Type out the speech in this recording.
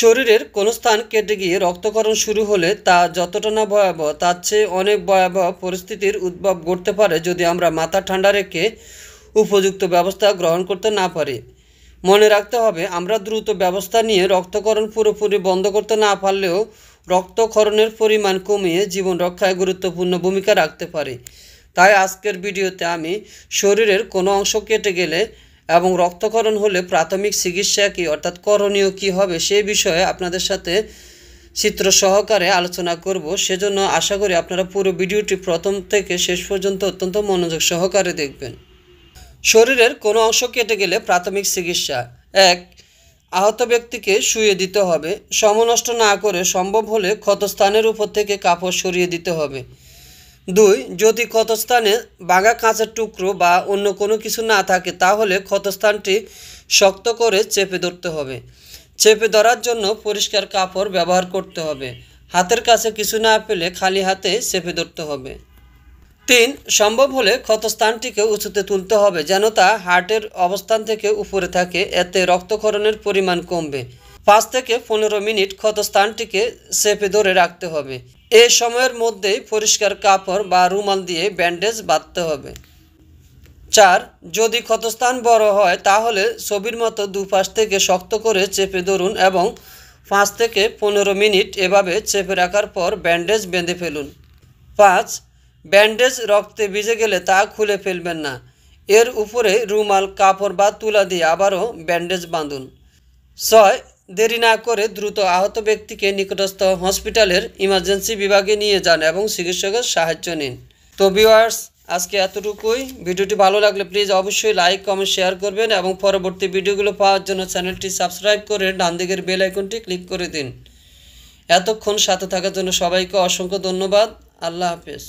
শরীরের কোনো স্থান কেটে গিয়ে রক্তকরণ শুরু হলে তা যতটা না ভয়াবহ তার চেয়ে অনেক ভয়াবহ পরিস্থিতির উদ্ভব ঘটতে পারে যদি আমরা মাথা ঠান্ডা রেখে উপযুক্ত ব্যবস্থা গ্রহণ করতে না পারি মনে রাখতে হবে আমরা দ্রুত ব্যবস্থা নিয়ে রক্তকরণ পুরোপুরি বন্ধ করতে না পারলেও রক্তক্ষরণের পরিমাণ কমিয়ে জীবন রক্ষায় গুরুত্বপূর্ণ ভূমিকা রাখতে পারি তাই আজকের ভিডিওতে আমি শরীরের কোনো অংশ কেটে গেলে এবং রক্তকরণ হলে প্রাথমিক চিকিৎসা কী অর্থাৎ করণীয় কী হবে সে বিষয়ে আপনাদের সাথে চিত্র সহকারে আলোচনা করব সেজন্য আশা করি আপনারা পুরো ভিডিওটি প্রথম থেকে শেষ পর্যন্ত অত্যন্ত মনোযোগ সহকারে দেখবেন শরীরের কোনো অংশ কেটে গেলে প্রাথমিক চিকিৎসা এক আহত ব্যক্তিকে শুয়ে দিতে হবে সমনষ্ট না করে সম্ভব হলে ক্ষতস্থানের উপর থেকে কাপড় সরিয়ে দিতে হবে দুই যদি ক্ষতস্থানে ভাঙা কাঁচের টুকরো বা অন্য কোনো কিছু না থাকে তাহলে ক্ষতস্থানটি শক্ত করে চেপে ধরতে হবে চেপে ধরার জন্য পরিষ্কার কাপড় ব্যবহার করতে হবে হাতের কাছে কিছু না পেলে খালি হাতে চেপে ধরতে হবে তিন সম্ভব হলে ক্ষতস্থানটিকে উঁচুতে তুলতে হবে যেন তা হার্টের অবস্থান থেকে উপরে থাকে এতে রক্তক্ষরণের পরিমাণ কমবে পাঁচ থেকে পনেরো মিনিট ক্ষতস্থানটিকে চেপে ধরে রাখতে হবে এ সময়ের মধ্যেই পরিষ্কার কাপড় বা রুমাল দিয়ে ব্যান্ডেজ বাঁধতে হবে চার যদি ক্ষতস্থান বড় হয় তাহলে ছবির মতো দুপাশ থেকে শক্ত করে চেপে ধরুন এবং পাঁচ থেকে পনেরো মিনিট এভাবে চেপে রাখার পর ব্যান্ডেজ বেঁধে ফেলুন পাঁচ ব্যান্ডেজ রক্তে ভিজে গেলে তা খুলে ফেলবেন না এর উপরে রুমাল কাপড় বা তুলা দিয়ে আবারও ব্যান্ডেজ বাঁধুন ছয় দেরি না করে দ্রুত আহত ব্যক্তিকে নিকটস্থ হসপিটালের ইমার্জেন্সি বিভাগে নিয়ে যান এবং চিকিৎসকের সাহায্য নিন তো ভিওয়ার্স আজকে এতটুকুই ভিডিওটি ভালো লাগলে প্লিজ অবশ্যই লাইক কমেন্ট শেয়ার করবেন এবং পরবর্তী ভিডিওগুলো পাওয়ার জন্য চ্যানেলটি সাবস্ক্রাইব করে ডান দিকের বেল আইকনটি ক্লিক করে দিন এতক্ষণ সাথে থাকার জন্য সবাইকে অসংখ্য ধন্যবাদ আল্লাহ হাফেজ